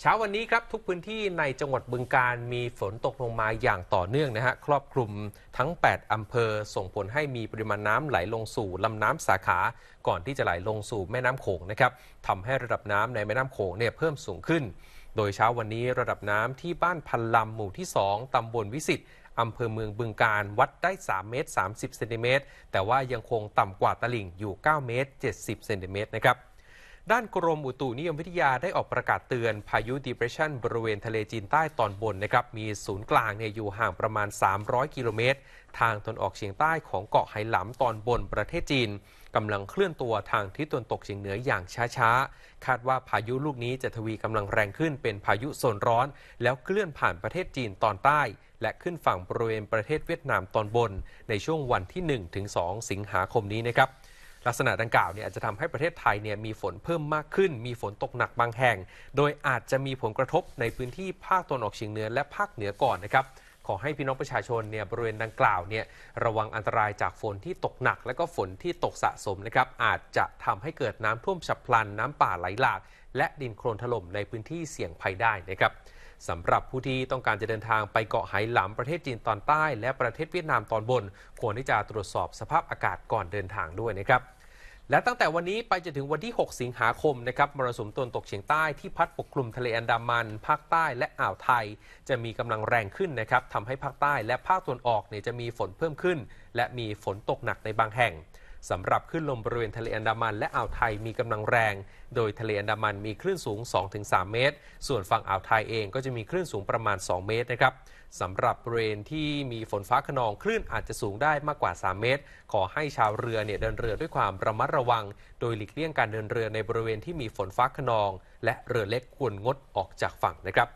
เช้าวันนี้ครับทุกพื้นที่ในจังหวัดบึงการมีฝนตกลงมาอย่างต่อเนื่องนะฮะครอบคลุมทั้ง 8อำเภอส่งผลให้มีปริมาณน้ำไหลลงสู่ลำน้ำสาขาก่อนที่จะไหลลงสู่แม่น้ำโขงนะครับทำให้ระดับน้ำในแม่น้ำโขงเนี่ยเพิ่มสูงขึ้น โดยเช้าวันนี้ระดับน้ำที่บ้านพันลำหมู่ที่ 2 ตำบลวิสิตอำเภอเมืองบึงการวัดได้3เมตร30เซนติเมตรแต่ว่ายังคงต่ำกว่าตลิ่งอยู่9เมตร70เซนติเมตรนะครับด้านกรมอุตุนิยมวิทยาได้ออกประกาศเตือนพายุดีเพรสชันบริเวณทะเลจีนใต้ตอนบนนะครับ มีศูนย์กลางเนี่ยอยู่ห่างประมาณ 300 กิโลเมตร ทางตอนออกเฉียงใต้ของเกาะไหหลำตอนบนประเทศจีนกำลังเคลื่อนตัวทางทิศตะวันตกเฉียงเหนืออย่างช้าๆคาดว่าพายุลูกนี้จะทวีกำลังแรงขึ้นเป็นพายุโซนร้อน แล้วเคลื่อนผ่านประเทศจีนตอนใต้ และขึ้นฝั่งบริเวณประเทศเวียดนามตอนบน ในช่วงวันที่ 1-2 สิงหาคมนี้นะครับลักษณะดังกล่าวเนี่ยอาจจะทำให้ประเทศไทยเนี่ยมีฝนเพิ่มมากขึ้น มีฝนตกหนักบางแห่ง โดยอาจจะมีผลกระทบในพื้นที่ภาคตะวันออกเฉียงเหนือและภาคเหนือก่อนนะครับ ขอให้พี่น้องประชาชนเนี่ยบริเวณดังกล่าวเนี่ยระวังอันตรายจากฝนที่ตกหนักและก็ฝนที่ตกสะสมนะครับ อาจจะทำให้เกิดน้ำท่วมฉับพลันน้ำป่าไหลหลาก และดินโคลนถล่มในพื้นที่เสี่ยงภัยได้นะครับ สำหรับผู้ที่ต้องการจะเดินทางไปเกาะไหหลำประเทศจีนตอนใต้และประเทศเวียดนามตอนบนควรที่จะตรวจสอบสภาพอากาศก่อนเดินทางด้วยนะครับและตั้งแต่วันนี้ไปจนถึงวันที่ 6 สิงหาคมนะครับ มรสุมตวนตกเฉียงใต้ที่พัดปกคลุมทะเลอันดามัน ภาคใต้และอ่าวไทย จะมีกำลังแรงขึ้นนะครับทำให้ภาคใต้และภาคตะวันออกเนี่ยจะมีฝนเพิ่มขึ้น และมีฝนตกหนักในบางแห่งสำหรับขึ้นลมบริเวณทะเลอันดามันและอ่าวไทยมีกำลังแรง โดยทะเลอันดามันมีคลื่นสูง 2-3 เมตร ส่วนฝั่งอ่าวไทยเองก็จะมีคลื่นสูงประมาณ 2 เมตรนะครับ สำหรับบริเวณที่มีฝนฟ้าขนองคลื่นอาจจะสูงได้มากกว่า 3 เมตร ขอให้ชาวเรือเนี่ยเดินเรือด้วยความระมัดระวัง โดยหลีกเลี่ยงการเดินเรือในบริเวณที่มีฝนฟ้าขนอง และเรือเล็กควรงดออกจากฝั่งนะครับ